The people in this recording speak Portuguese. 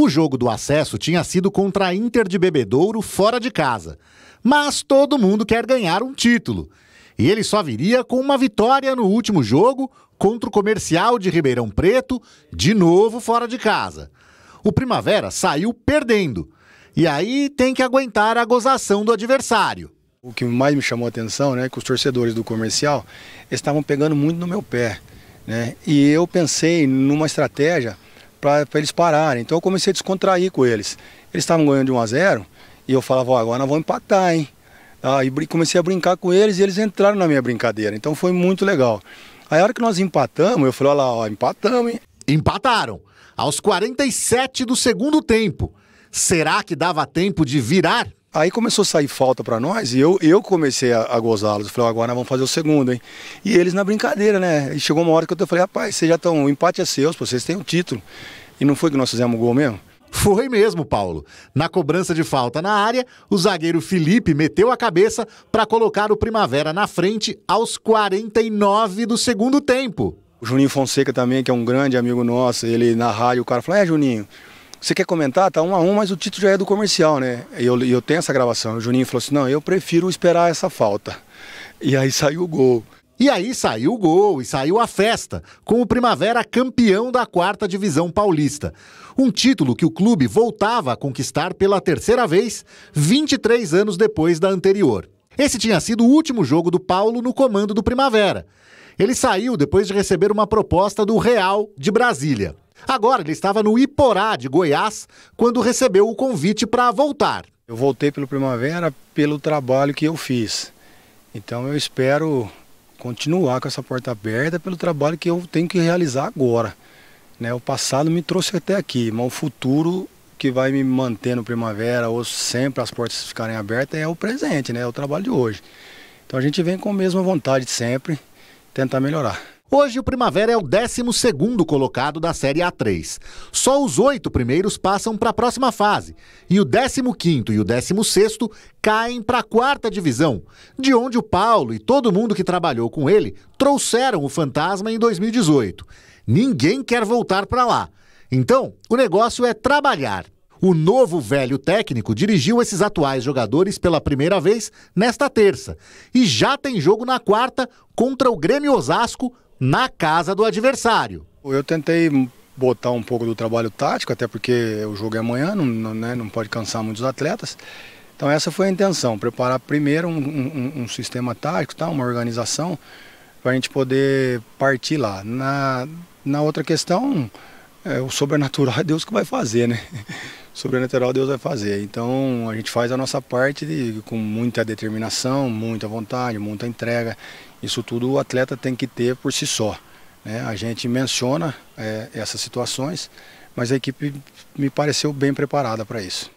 O jogo do acesso tinha sido contra a Inter de Bebedouro fora de casa. Mas todo mundo quer ganhar um título. E ele só viria com uma vitória no último jogo contra o Comercial de Ribeirão Preto, de novo fora de casa. O Primavera saiu perdendo. E aí tem que aguentar a gozação do adversário. O que mais me chamou a atenção né, é que os torcedores do comercial estavam pegando muito no meu pé. Né? E eu pensei numa estratégia para eles pararem. Então eu comecei a descontrair com eles. Eles estavam ganhando de 1 a 0 e eu falava, oh, agora nós vamos empatar, hein? Aí ah, e comecei a brincar com eles e eles entraram na minha brincadeira. Então foi muito legal. Aí a hora que nós empatamos, eu falei, olha lá, ó, empatamos, hein? Empataram, aos 47 do segundo tempo. Será que dava tempo de virar? Aí começou a sair falta para nós e eu, eu comecei a, a gozá-los. Falei, agora vamos fazer o segundo, hein? E eles na brincadeira, né? E chegou uma hora que eu falei, rapaz, vocês já estão, o empate é seu, vocês têm o um título. E não foi que nós fizemos o gol mesmo? Foi mesmo, Paulo. Na cobrança de falta na área, o zagueiro Felipe meteu a cabeça para colocar o Primavera na frente aos 49 do segundo tempo. O Juninho Fonseca também, que é um grande amigo nosso, ele na rádio, o cara falou: É, Juninho, você quer comentar? Tá um a um, mas o título já é do comercial, né? E eu, eu tenho essa gravação. O Juninho falou assim: não, eu prefiro esperar essa falta. E aí saiu o gol. E aí saiu o gol e saiu a festa, com o Primavera campeão da quarta divisão paulista. Um título que o clube voltava a conquistar pela terceira vez, 23 anos depois da anterior. Esse tinha sido o último jogo do Paulo no comando do Primavera. Ele saiu depois de receber uma proposta do Real de Brasília. Agora ele estava no Iporá de Goiás quando recebeu o convite para voltar. Eu voltei pelo Primavera pelo trabalho que eu fiz. Então eu espero continuar com essa porta aberta pelo trabalho que eu tenho que realizar agora. Né? O passado me trouxe até aqui, mas o futuro que vai me manter no primavera ou sempre as portas ficarem abertas é o presente, né? é o trabalho de hoje. Então a gente vem com a mesma vontade de sempre, tentar melhorar. Hoje o Primavera é o 12 colocado da Série A3. Só os oito primeiros passam para a próxima fase e o 15 e o 16 caem para a quarta divisão, de onde o Paulo e todo mundo que trabalhou com ele trouxeram o fantasma em 2018. Ninguém quer voltar para lá. Então, o negócio é trabalhar. O novo velho técnico dirigiu esses atuais jogadores pela primeira vez nesta terça e já tem jogo na quarta contra o Grêmio Osasco na casa do adversário. Eu tentei botar um pouco do trabalho tático, até porque o jogo é amanhã, não, não, né, não pode cansar muitos atletas. Então essa foi a intenção, preparar primeiro um, um, um sistema tático, tá, uma organização, para a gente poder partir lá. Na, na outra questão, é, o sobrenatural é Deus que vai fazer, né? sobrenatural Deus vai fazer. Então a gente faz a nossa parte de, com muita determinação, muita vontade, muita entrega. Isso tudo o atleta tem que ter por si só. Né? A gente menciona é, essas situações, mas a equipe me pareceu bem preparada para isso.